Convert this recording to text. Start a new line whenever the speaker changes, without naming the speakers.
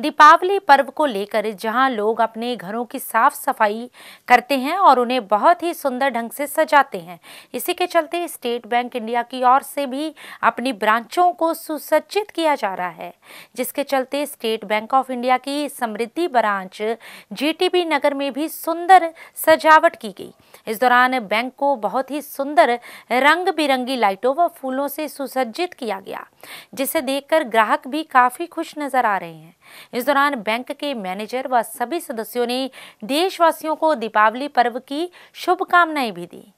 दीपावली पर्व को लेकर जहां लोग अपने घरों की साफ सफाई करते हैं और उन्हें बहुत ही सुंदर ढंग से सजाते हैं इसी के चलते स्टेट बैंक इंडिया की ओर से भी अपनी ब्रांचों को सुसज्जित किया जा रहा है जिसके चलते स्टेट बैंक ऑफ इंडिया की समृद्धि ब्रांच जीटीबी नगर में भी सुंदर सजावट की गई इस दौरान बैंक को बहुत ही सुंदर रंग बिरंगी लाइटों व फूलों से सुसज्जित किया गया जिसे देखकर ग्राहक भी काफ़ी खुश नजर आ रहे हैं इस दौरान बैंक के मैनेजर व सभी सदस्यों ने देशवासियों को दीपावली पर्व की शुभकामनाएं भी दी